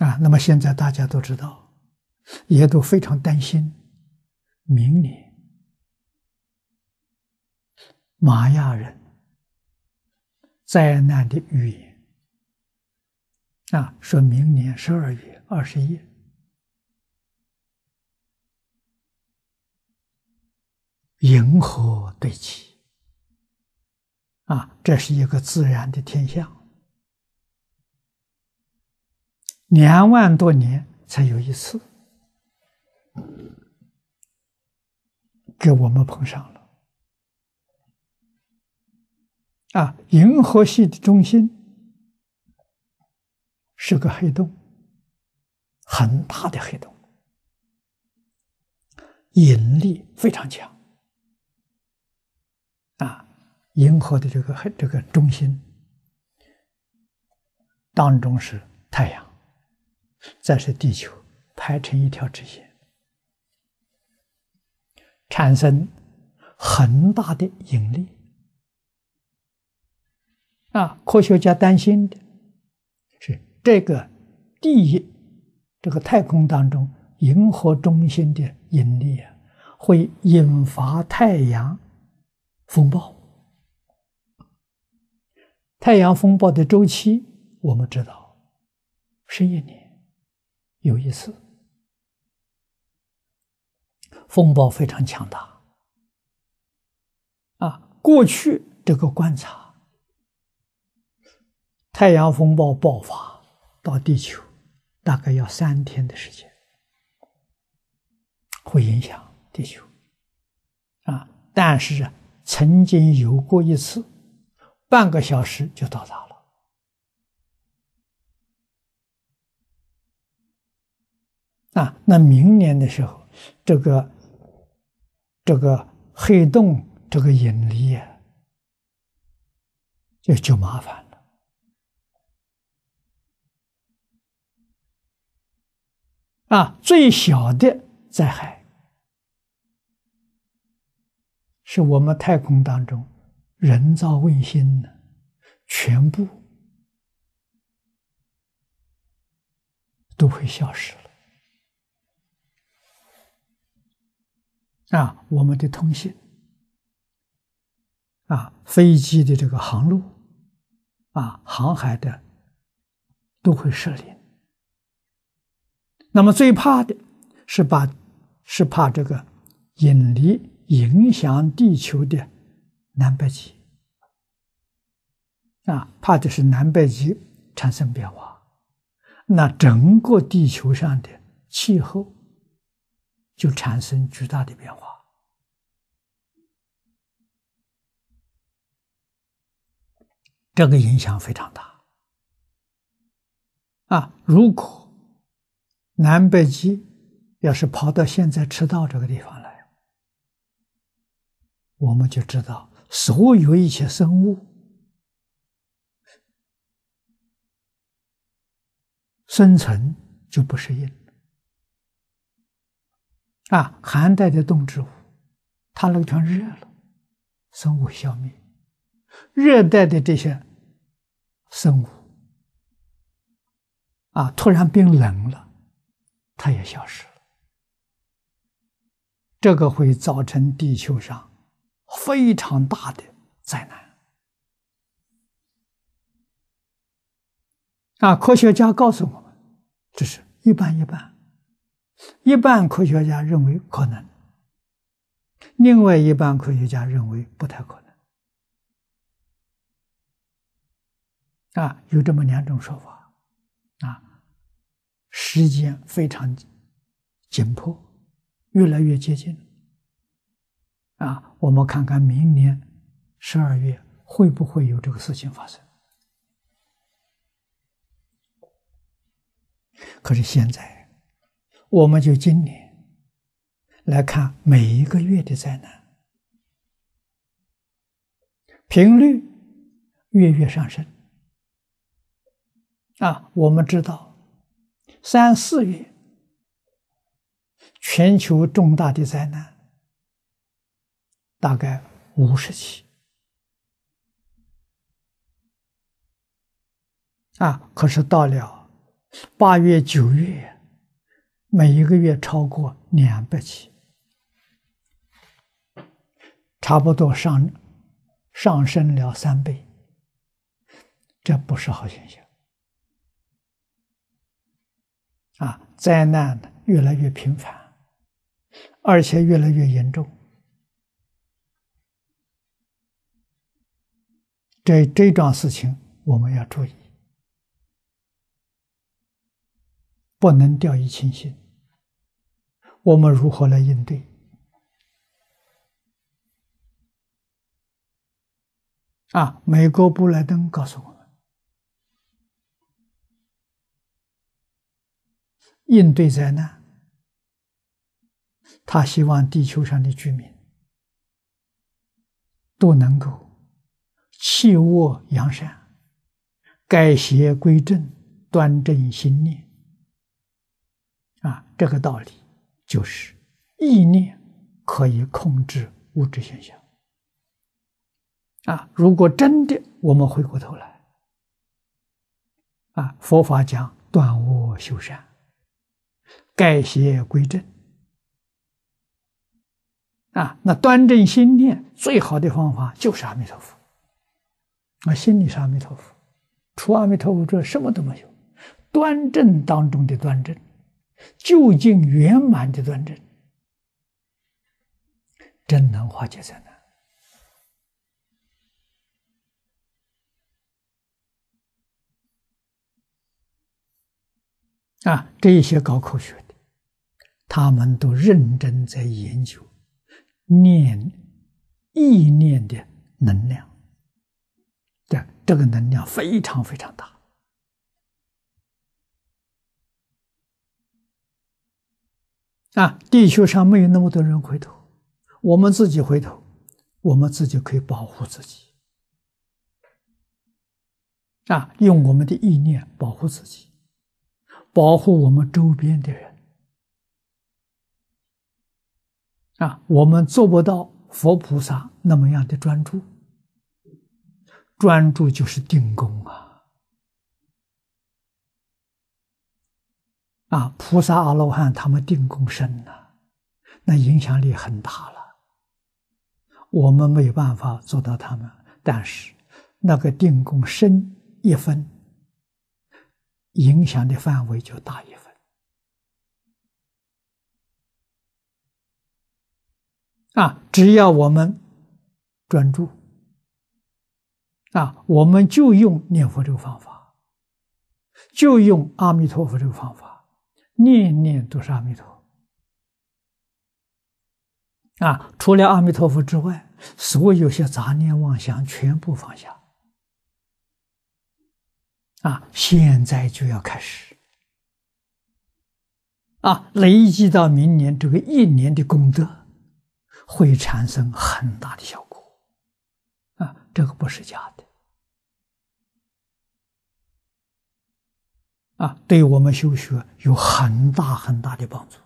啊，那么现在大家都知道，也都非常担心，明年玛雅人灾难的预言啊，说明年十二月二十一，银河对齐啊，这是一个自然的天象。两万多年才有一次，给我们碰上了。啊，银河系的中心是个黑洞，很大的黑洞，引力非常强。啊，银河的这个黑这个中心当中是太阳。这是地球排成一条直线，产生很大的引力。啊，科学家担心的是这个地，这个太空当中银河中心的引力啊，会引发太阳风暴。太阳风暴的周期，我们知道是一年。有一次，风暴非常强大，啊，过去这个观察，太阳风暴爆发到地球，大概要三天的时间，会影响地球，啊，但是曾经有过一次，半个小时就到达了。啊，那明年的时候，这个、这个黑洞，这个引力啊，就就麻烦了。啊，最小的灾害，是我们太空当中人造卫星呢，全部都会消失。啊，我们的通信，啊，飞机的这个航路，啊，航海的，都会涉猎。那么最怕的是把，是怕这个引力影响地球的南北极，啊，怕的是南北极产生变化，那整个地球上的气候。就产生巨大的变化，这个影响非常大。啊，如果南北极要是跑到现在赤道这个地方来，我们就知道，所有一些生物生存就不适应。啊，寒带的动植物，它那个地方热了，生物消灭；热带的这些生物，啊，突然变冷了，它也消失了。这个会造成地球上非常大的灾难。啊，科学家告诉我们，这是一般一般。一半科学家认为可能，另外一半科学家认为不太可能。啊，有这么两种说法。啊，时间非常紧迫，越来越接近啊，我们看看明年十二月会不会有这个事情发生？可是现在。我们就今年来看每一个月的灾难频率，月月上升啊！我们知道三四月全球重大的灾难大概五十起啊，可是到了八月九月。每一个月超过两百起，差不多上上升了三倍，这不是好现象。啊，灾难越来越频繁，而且越来越严重。这这桩事情我们要注意。不能掉以轻心。我们如何来应对？啊，美国布莱登告诉我们：应对灾难，他希望地球上的居民都能够弃恶扬善，改邪归正，端正心念。啊，这个道理就是，意念可以控制物质现象。啊，如果真的，我们回过头来，啊，佛法讲断恶修善、改邪归正。啊，那端正心念最好的方法就是阿弥陀佛。啊，心里是阿弥陀佛，除阿弥陀佛之外什么都没有。端正当中的端正。究竟圆满的端正，真能化解灾难啊！这一些搞科学的，他们都认真在研究念意念的能量，这这个能量非常非常大。啊，地球上没有那么多人回头，我们自己回头，我们自己可以保护自己。啊，用我们的意念保护自己，保护我们周边的人。啊，我们做不到佛菩萨那么样的专注，专注就是定功啊。啊，菩萨、阿罗汉，他们定功深呐，那影响力很大了。我们没有办法做到他们，但是那个定功深一分，影响的范围就大一分。啊，只要我们专注，啊，我们就用念佛这个方法，就用阿弥陀佛这个方法。念念都是阿弥陀，啊！除了阿弥陀佛之外，所有些杂念妄想全部放下，啊！现在就要开始，啊！累积到明年这个一年的功德，会产生很大的效果，啊！这个不是假的。啊，对我们修学有很大很大的帮助。